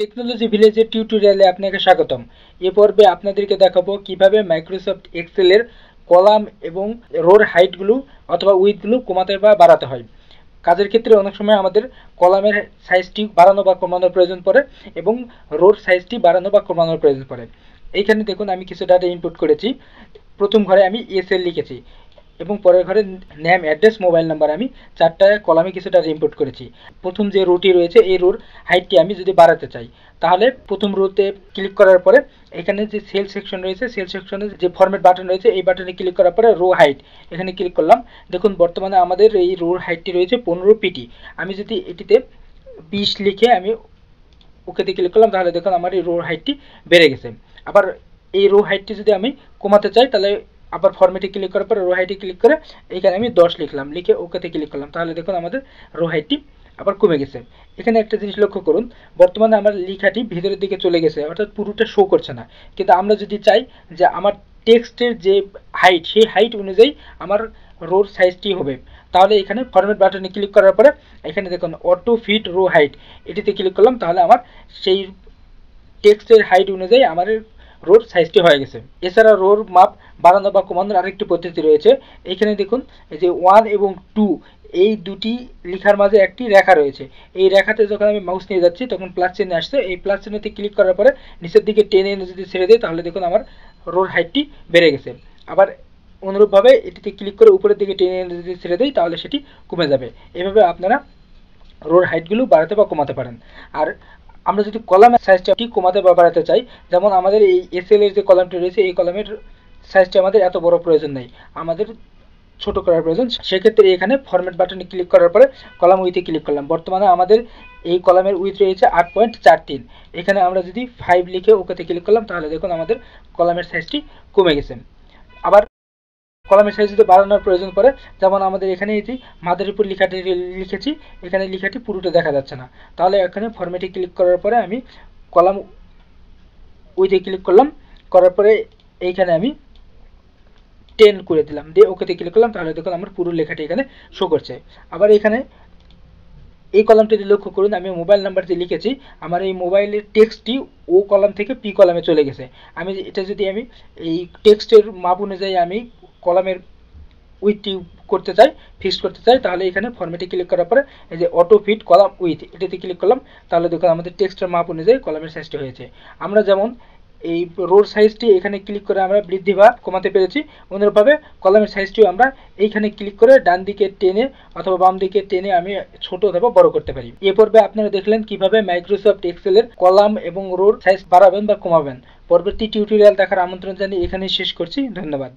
technology ভিলেজের টিউটোরিয়ালে আপনাকে স্বাগতম এ পর্বে আপনাদেরকে দেখাবো কিভাবে মাইক্রোসফট এক্সেলের কলাম এবং রোর হাইটগুলো অথবা উইথগুলো কমাতে বা বাড়াতে হয় কাজের ক্ষেত্রে অনেক সময় আমাদের কলামের সাইজটি বাড়ানো বা কমানোর প্রয়োজন পড়ে এবং রোর সাইজটি বাড়ানো বা কমানোর প্রয়োজন পড়ে এইখানে দেখুন আমি কিছু ডাটা ইনপুট করেছি প্রথম ঘরে আমি এসএল লিখেছি এবং পরের ঘরে ন্যাম অ্যাড্রেস মোবাইল নাম্বার আমি চারটা কলামে কিছুটা ইম্পোর্ট করেছি প্রথম যে রুটি রয়েছে এই রুর হাইটটি আমি যদি বাড়াতে চাই তাহলে প্রথম রোতে ক্লিক করার পরে এখানে যে সেল সেকশন রয়েছে সেল সেকশনে যে ফর্মেট বাটন রয়েছে এই বাটনে ক্লিক করার পরে রো হাইট এখানে ক্লিক করলাম দেখুন বর্তমানে আমাদের এই রোর হাইটটি রয়েছে পনেরো পিটি আমি যদি এটিতে বিশ লিখে আমি ওকেতে ক্লিক করলাম তাহলে দেখুন আমার এই রোর হাইটটি বেড়ে গেছে আবার এই রো হাইটটি যদি আমি কমাতে চাই তাহলে আবার ফর্মেটে ক্লিক করার পরে রো হাইটে ক্লিক করে এখানে আমি দশ লিখলাম লিখে ওকেতে ক্লিক করলাম তাহলে দেখুন আমাদের রো হাইটটি আবার কমে গেছে এখানে একটা জিনিস লক্ষ্য করুন বর্তমানে আমার লেখাটি ভিতরের দিকে চলে গেছে অর্থাৎ পুরোটা শো করছে না কিন্তু আমরা যদি চাই যে আমার টেক্সটের যে হাইট সেই হাইট অনুযায়ী আমার রোর সাইজটি হবে তাহলে এখানে ফরম্যাট বাটনে ক্লিক করার পরে এখানে দেখুন অটো ফিট রো হাইট এটিতে ক্লিক করলাম তাহলে আমার সেই টেক্সটের হাইট অনুযায়ী আমার রোর সাইজটি হয়ে গেছে এছাড়া রোর মাপ বাড়ানো বা কমানোর আরেকটি পদ্ধতি রয়েছে এখানে দেখুন যে ওয়ান এবং টু এই দুটি লেখার মাঝে একটি রেখা রয়েছে এই রেখাতে যখন আমি মাউস নিয়ে যাচ্ছি তখন প্লাস চেনে আসছে এই প্লাস চেনেতে ক্লিক করার পরে নিচের দিকে টেনে এনে যদি ছেড়ে দিই তাহলে দেখুন আমার রোর হাইটটি বেড়ে গেছে আবার অনুরূপভাবে এটিতে ক্লিক করে উপরের দিকে টেনে এনে যদি ছেড়ে দিই তাহলে সেটি কমে যাবে এভাবে আপনারা রোর হাইটগুলো বাড়াতে বা কমাতে পারেন আর আমরা যদি কলামের সাইজটা একটি কমাতে বা বাড়াতে চাই যেমন আমাদের এই এসএল এর যে কলামটি রয়েছে এই কলামের সাইজটা আমাদের এত বড় প্রয়োজন নেই আমাদের ছোট করার প্রয়োজন সেক্ষেত্রে এখানে ফরম্যাট বাটনে ক্লিক করার পরে কলাম উইথে ক্লিক করলাম বর্তমানে আমাদের এই কলামের উইথ রয়েছে আট পয়েন্ট চার তিন এখানে আমরা যদি ফাইভ লিখে ওকেতে ক্লিক করলাম তাহলে দেখুন আমাদের কলামের সাইজটি কমে গেছে আবার কলামের সাইজ যদি বাড়ানোর প্রয়োজন পড়ে যেমন আমাদের এখানে এটি মাদের উপর লেখাটি লিখেছি এখানে লেখাটি পুরোটা দেখা যাচ্ছে না তাহলে এখানে ফরম্যাটে ক্লিক করার পরে আমি কলাম উইথে ক্লিক করলাম করার পরে এইখানে আমি টেন করে দিলাম দিয়ে ওকেতে ক্লিক করলাম তাহলে দেখুন আমার পুরো লেখাটি এখানে শো করছে আবার এখানে এই কলামটি লক্ষ্য করুন আমি মোবাইল নাম্বারটি লিখেছি আমার এই মোবাইলের টেক্সটটি ও কলাম থেকে পি কলামে চলে গেছে আমি এটা যদি আমি এই টেক্সটের মাপ অনুযায়ী আমি কলামের উইথ করতে চাই ফিক্স করতে চাই তাহলে এখানে ফর্মেটে ক্লিক করার পরে এই যে অটো ফিট কলাম উইথ এটাতে ক্লিক করলাম তাহলে দেখুন আমাদের টেক্সটের মাপ অনুযায়ী কলামের সাইজটি হয়েছে আমরা যেমন এই রোড সাইজটি এখানে ক্লিক করে আমরা বৃদ্ধি বা কমাতে পেরেছি অন্যভাবে কলামের সাইজটিও আমরা এইখানে ক্লিক করে ডান দিকে টেনে অথবা বাম দিকে টেনে আমি ছোট অথবা বড় করতে পারি এ পর্বে আপনারা দেখলেন কিভাবে মাইক্রোসফট এক্সেলের কলাম এবং রোড সাইজ বাড়াবেন বা কমাবেন পরবর্তী টিউটোরিয়াল দেখার আমন্ত্রণ জানিয়ে এখানে শেষ করছি ধন্যবাদ